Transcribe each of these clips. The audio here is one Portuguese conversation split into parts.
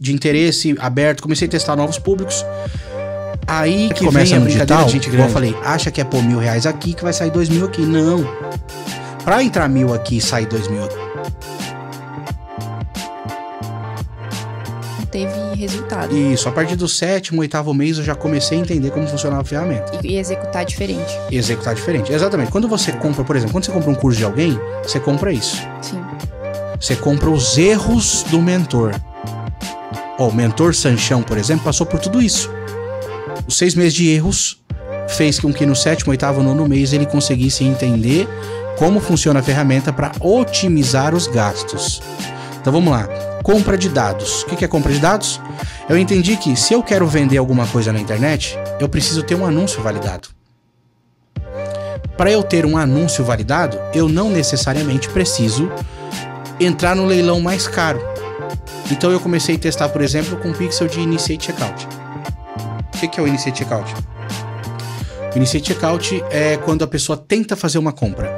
de interesse aberto, comecei a testar novos públicos. Aí que começa vem a brincadeira digital, gente grande. Igual é? eu falei, acha que é por mil reais aqui que vai sair dois mil aqui. Não. Pra entrar mil aqui e sair dois mil teve resultado. Isso, a partir do sétimo, oitavo mês eu já comecei a entender como funcionava a ferramenta. E, executar diferente. E executar diferente, exatamente. Quando você compra, por exemplo, quando você compra um curso de alguém, você compra isso. Sim. Você compra os erros do mentor. Ó, o mentor Sanchão, por exemplo, passou por tudo isso. Os seis meses de erros fez com que no sétimo, oitavo, nono mês ele conseguisse entender como funciona a ferramenta para otimizar os gastos. Então vamos lá. Compra de dados. O que é compra de dados? Eu entendi que se eu quero vender alguma coisa na internet, eu preciso ter um anúncio validado. Para eu ter um anúncio validado, eu não necessariamente preciso entrar no leilão mais caro. Então eu comecei a testar, por exemplo, com pixel de Initiate Checkout. O que, que é o Initiate Checkout? O Initiate Checkout é quando a pessoa tenta fazer uma compra.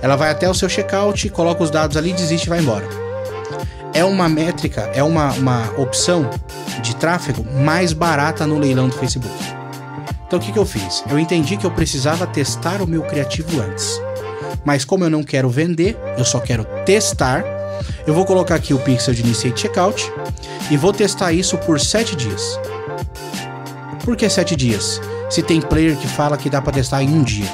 Ela vai até o seu checkout, coloca os dados ali, desiste e vai embora. É uma métrica, é uma, uma opção de tráfego mais barata no leilão do Facebook. Então o que, que eu fiz? Eu entendi que eu precisava testar o meu criativo antes. Mas como eu não quero vender, eu só quero testar, eu vou colocar aqui o pixel de Initiate Checkout e vou testar isso por 7 dias. Por que 7 dias? Se tem player que fala que dá para testar em um dia.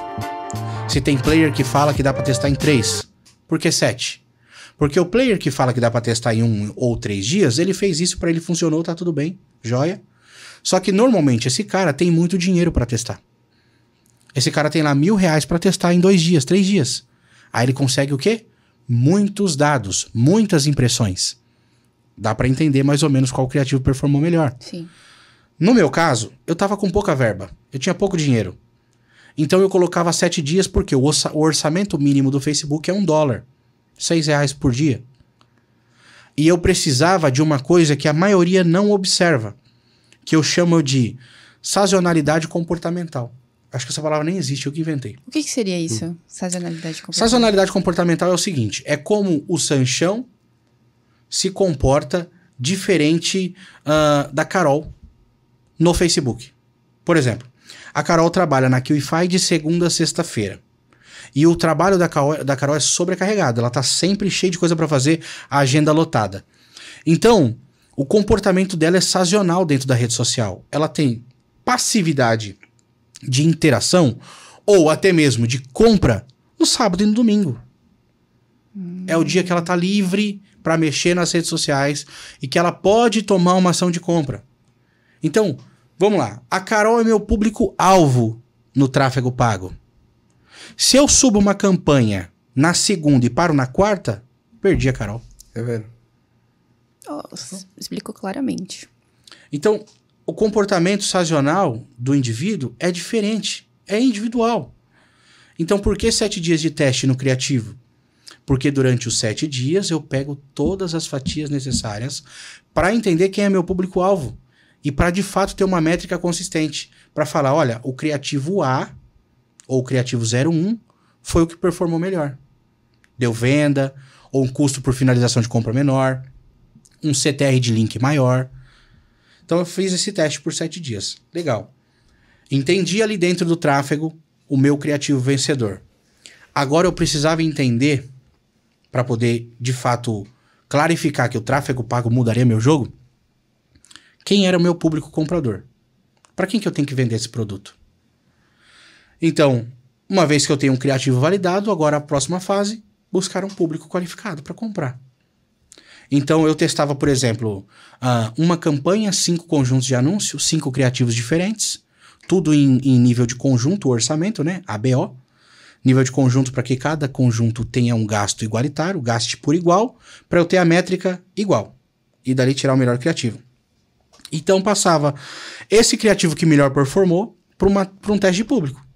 Se tem player que fala que dá para testar em 3. Por que 7? Porque o player que fala que dá para testar em um ou três dias, ele fez isso para ele funcionou, tá tudo bem, joia. Só que normalmente esse cara tem muito dinheiro para testar. Esse cara tem lá mil reais para testar em dois dias, três dias. Aí ele consegue o quê? muitos dados, muitas impressões. Dá para entender mais ou menos qual criativo performou melhor. Sim. No meu caso, eu tava com pouca verba, eu tinha pouco dinheiro. Então eu colocava sete dias porque o orçamento mínimo do Facebook é um dólar, seis reais por dia. E eu precisava de uma coisa que a maioria não observa, que eu chamo de sazonalidade comportamental. Acho que essa palavra nem existe, eu que inventei. O que, que seria isso? Hum. Sazonalidade comportamental? Sazonalidade comportamental é o seguinte: é como o Sanchão se comporta diferente uh, da Carol no Facebook. Por exemplo, a Carol trabalha na QIFI de segunda a sexta-feira. E o trabalho da Carol, da Carol é sobrecarregado, ela tá sempre cheia de coisa para fazer, a agenda lotada. Então, o comportamento dela é sazonal dentro da rede social. Ela tem passividade de interação ou até mesmo de compra no sábado e no domingo. Hum. É o dia que ela está livre para mexer nas redes sociais e que ela pode tomar uma ação de compra. Então, vamos lá. A Carol é meu público-alvo no tráfego pago. Se eu subo uma campanha na segunda e paro na quarta, perdi a Carol. É verdade. Oh, explicou claramente. Então, o comportamento sazonal do indivíduo é diferente, é individual. Então, por que sete dias de teste no criativo? Porque durante os sete dias eu pego todas as fatias necessárias para entender quem é meu público-alvo e para de fato ter uma métrica consistente para falar: olha, o criativo A ou o criativo 01 foi o que performou melhor. Deu venda, ou um custo por finalização de compra menor, um CTR de link maior então eu fiz esse teste por sete dias. Legal. Entendi ali dentro do tráfego o meu criativo vencedor. Agora eu precisava entender, para poder de fato clarificar que o tráfego pago mudaria meu jogo, quem era o meu público comprador. Para quem que eu tenho que vender esse produto? Então, uma vez que eu tenho um criativo validado, agora a próxima fase, buscar um público qualificado para comprar. Então eu testava, por exemplo, ah, uma campanha, cinco conjuntos de anúncios, cinco criativos diferentes, tudo em, em nível de conjunto, orçamento, né? ABO. Nível de conjunto para que cada conjunto tenha um gasto igualitário, gaste por igual, para eu ter a métrica igual. E dali tirar o melhor criativo. Então passava esse criativo que melhor performou para um teste de público.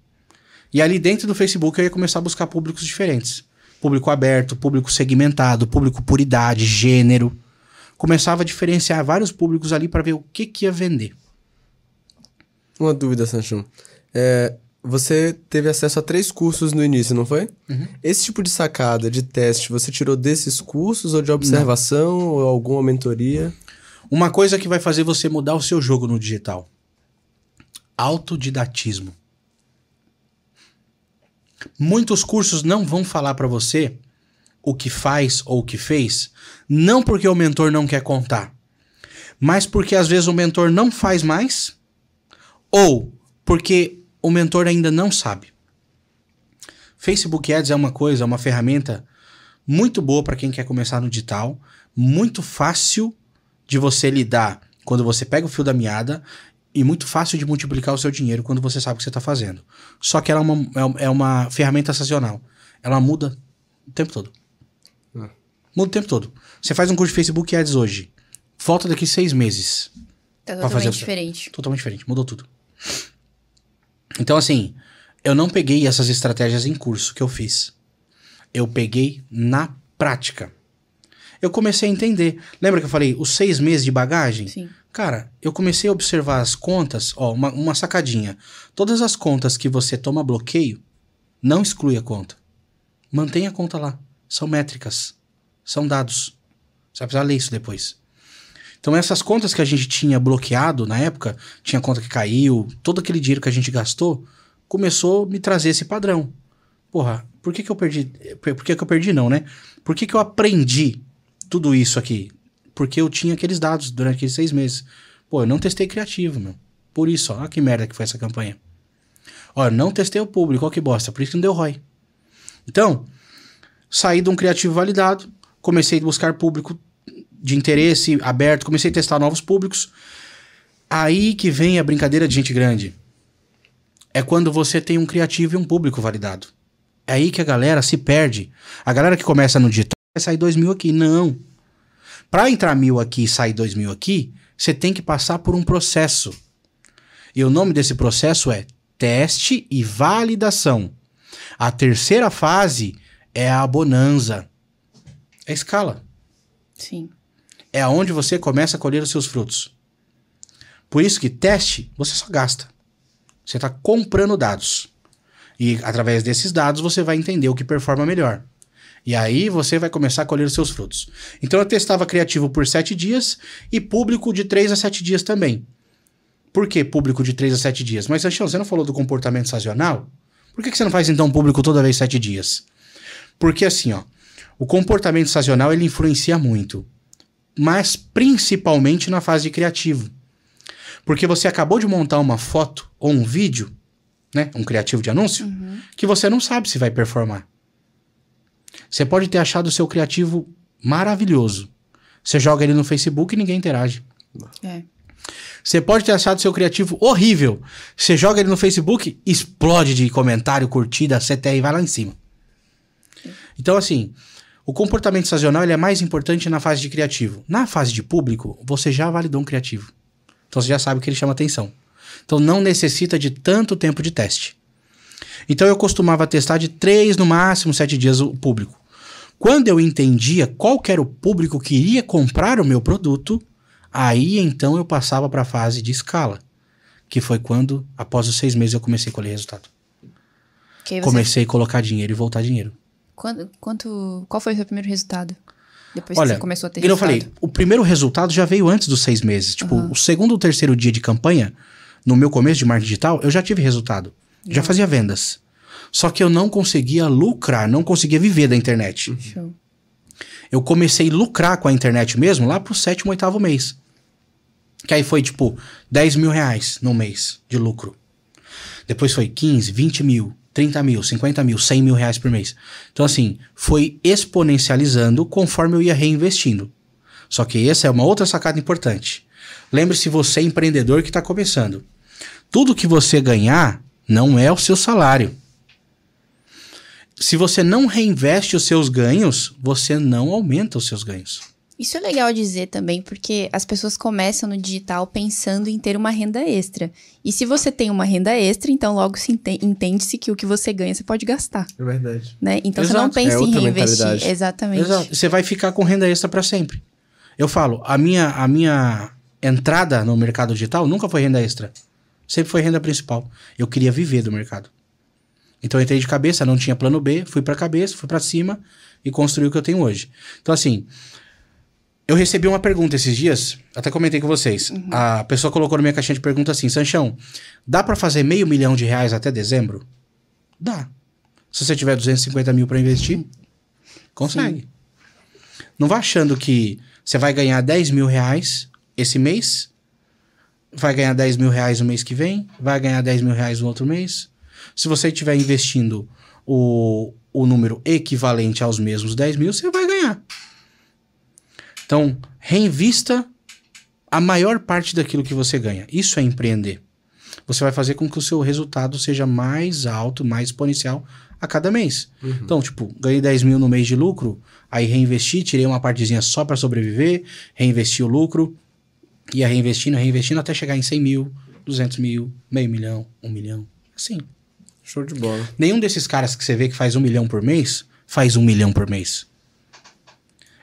E ali dentro do Facebook eu ia começar a buscar públicos diferentes público aberto, público segmentado, público por idade, gênero. Começava a diferenciar vários públicos ali para ver o que, que ia vender. Uma dúvida, Sancho. É, você teve acesso a três cursos no início, não foi? Uhum. Esse tipo de sacada, de teste, você tirou desses cursos ou de observação não. ou alguma mentoria? Uma coisa que vai fazer você mudar o seu jogo no digital: autodidatismo. Muitos cursos não vão falar para você o que faz ou o que fez, não porque o mentor não quer contar, mas porque às vezes o mentor não faz mais ou porque o mentor ainda não sabe. Facebook Ads é uma coisa, é uma ferramenta muito boa para quem quer começar no digital, muito fácil de você lidar quando você pega o fio da meada e muito fácil de multiplicar o seu dinheiro quando você sabe o que você está fazendo. Só que ela é uma, é, é uma ferramenta sazonal. Ela muda o tempo todo. É. Muda o tempo todo. Você faz um curso de Facebook Ads hoje. Volta daqui seis meses. Tá totalmente fazer... diferente. Totalmente diferente. Mudou tudo. Então, assim, eu não peguei essas estratégias em curso que eu fiz. Eu peguei na prática. Eu comecei a entender. Lembra que eu falei os seis meses de bagagem? Sim Cara, eu comecei a observar as contas, ó, uma, uma sacadinha. Todas as contas que você toma bloqueio, não exclui a conta. Mantenha a conta lá. São métricas. São dados. Você vai precisar ler isso depois. Então essas contas que a gente tinha bloqueado na época, tinha conta que caiu, todo aquele dinheiro que a gente gastou, começou a me trazer esse padrão. Porra, por que, que eu perdi? Por que, que eu perdi não, né? Por que, que eu aprendi tudo isso aqui? porque eu tinha aqueles dados durante aqueles seis meses. Pô, eu não testei criativo, meu. Por isso, ó, que merda que foi essa campanha. Olha, não testei o público, ó que bosta, por isso que não deu ROI. Então, saí de um criativo validado, comecei a buscar público de interesse aberto, comecei a testar novos públicos. Aí que vem a brincadeira de gente grande. É quando você tem um criativo e um público validado. É aí que a galera se perde. A galera que começa no digital vai sair dois mil aqui. Não. Para entrar mil aqui e sair dois mil aqui, você tem que passar por um processo. E o nome desse processo é teste e validação. A terceira fase é a bonanza. É a escala. Sim. É aonde você começa a colher os seus frutos. Por isso que teste, você só gasta. Você está comprando dados. E através desses dados você vai entender o que performa melhor. E aí você vai começar a colher os seus frutos. Então eu testava criativo por sete dias e público de três a sete dias também. Por que público de três a sete dias? Mas, Anchão, você não falou do comportamento sazonal? Por que, que você não faz, então, público toda vez sete dias? Porque, assim, ó, o comportamento sazonal, ele influencia muito. Mas, principalmente, na fase de criativo. Porque você acabou de montar uma foto ou um vídeo, né, um criativo de anúncio, uhum. que você não sabe se vai performar. Você pode ter achado o seu criativo maravilhoso. Você joga ele no Facebook e ninguém interage. É. Você pode ter achado seu criativo horrível. Você joga ele no Facebook, explode de comentário, curtida, CTR, vai lá em cima. Então, assim, o comportamento sazonal ele é mais importante na fase de criativo. Na fase de público, você já validou um criativo. Então, você já sabe que ele chama atenção. Então, não necessita de tanto tempo de teste. Então eu costumava testar de três, no máximo sete dias o público. Quando eu entendia qual era o público que iria comprar o meu produto, aí então eu passava para a fase de escala, que foi quando, após os seis meses, eu comecei a colher resultado. Você... Comecei a colocar dinheiro e voltar dinheiro. Quando, quanto, qual foi o seu primeiro resultado? Depois Olha, que você começou a ter resultado. Eu falei, o primeiro resultado já veio antes dos seis meses. Tipo, uhum. o segundo ou terceiro dia de campanha, no meu começo de marketing digital, eu já tive resultado. Já fazia vendas. Só que eu não conseguia lucrar, não conseguia viver da internet. Uhum. Eu comecei a lucrar com a internet mesmo lá pro sétimo, oitavo mês. Que aí foi tipo 10 mil reais no mês de lucro. Depois foi 15, 20 mil, 30 mil, 50 mil, 100 mil reais por mês. Então assim, foi exponencializando conforme eu ia reinvestindo. Só que essa é uma outra sacada importante. Lembre-se você é empreendedor que está começando. Tudo que você ganhar, não é o seu salário. Se você não reinveste os seus ganhos, você não aumenta os seus ganhos. Isso é legal dizer também, porque as pessoas começam no digital pensando em ter uma renda extra. E se você tem uma renda extra, então logo entende-se que o que você ganha você pode gastar. É verdade. Né? Então Exato. você não pensa é em reinvestir. Exatamente. Exato. Você vai ficar com renda extra para sempre. Eu falo, a minha, a minha entrada no mercado digital nunca foi renda extra. Sempre foi renda principal. Eu queria viver do mercado. Então eu entrei de cabeça, não tinha plano B, fui para cabeça, fui para cima e construí o que eu tenho hoje. Então assim, eu recebi uma pergunta esses dias, até comentei com vocês. Uhum. A pessoa colocou na minha caixinha de pergunta assim: Sanchão, dá para fazer meio milhão de reais até dezembro? Dá. Se você tiver 250 mil para investir, consegue. Sim. Não vá achando que você vai ganhar 10 mil reais esse mês vai ganhar 10 mil reais no mês que vem, vai ganhar 10 mil reais no outro mês. Se você estiver investindo o, o número equivalente aos mesmos 10 mil, você vai ganhar. Então, reinvista a maior parte daquilo que você ganha. Isso é empreender. Você vai fazer com que o seu resultado seja mais alto, mais exponencial a cada mês. Uhum. Então, tipo, ganhei 10 mil no mês de lucro, aí reinvesti, tirei uma partezinha só para sobreviver, reinvesti o lucro, Ia reinvestindo, reinvestindo até chegar em 100 mil, 200 mil, meio milhão, um milhão. Assim. Show de bola. Nenhum desses caras que você vê que faz um milhão por mês, faz um milhão por mês.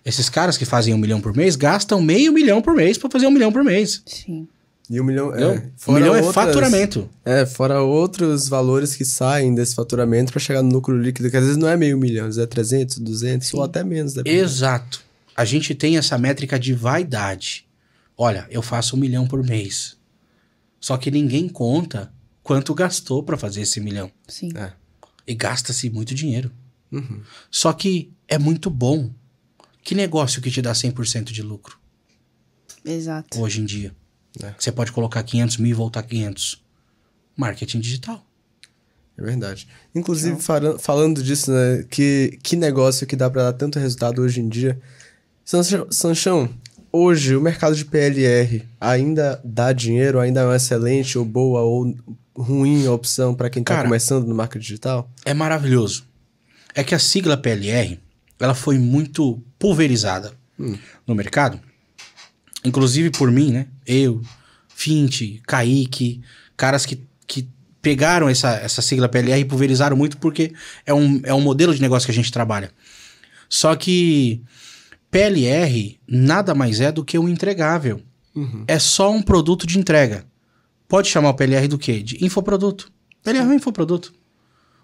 Esses caras que fazem um milhão por mês gastam meio milhão por mês para fazer um milhão por mês. Sim. E um milhão, é, um milhão é outras, é faturamento. É, fora outros valores que saem desse faturamento para chegar no lucro líquido, que às vezes não é meio milhão, é 300, 200 Sim. ou até menos. Dependendo. Exato. A gente tem essa métrica de vaidade. Olha, eu faço um milhão por mês. Só que ninguém conta quanto gastou para fazer esse milhão. Sim. É. E gasta-se muito dinheiro. Uhum. Só que é muito bom. Que negócio que te dá 100% de lucro? Exato. Hoje em dia. É. Você pode colocar 500 mil e voltar 500. Marketing digital. É verdade. Inclusive, então, falando disso, né? Que, que negócio que dá para dar tanto resultado hoje em dia. Sanchão, Sanchão hoje o mercado de PLR ainda dá dinheiro, ainda é uma excelente ou boa ou ruim opção para quem está começando no marketing digital? É maravilhoso. É que a sigla PLR ela foi muito pulverizada hum. no mercado, inclusive por mim, né? Eu, Fint, Kaique, caras que, que pegaram essa, essa sigla PLR e pulverizaram muito porque é um, é um modelo de negócio que a gente trabalha. Só que PLR nada mais é do que um entregável. Uhum. É só um produto de entrega. Pode chamar o PLR do quê? De infoproduto. PLR é um infoproduto.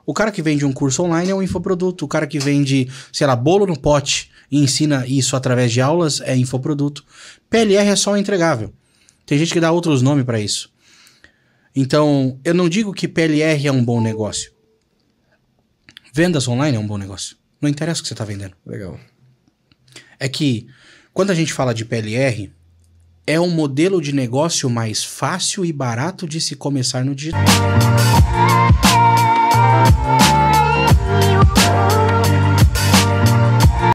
O cara que vende um curso online é um infoproduto. O cara que vende, sei lá, bolo no pote e ensina isso através de aulas é infoproduto. PLR é só um entregável. Tem gente que dá outros nomes para isso. Então, eu não digo que PLR é um bom negócio. Vendas online é um bom negócio. Não interessa o que você está vendendo. Legal é que quando a gente fala de PLR, é um modelo de negócio mais fácil e barato de se começar no digital.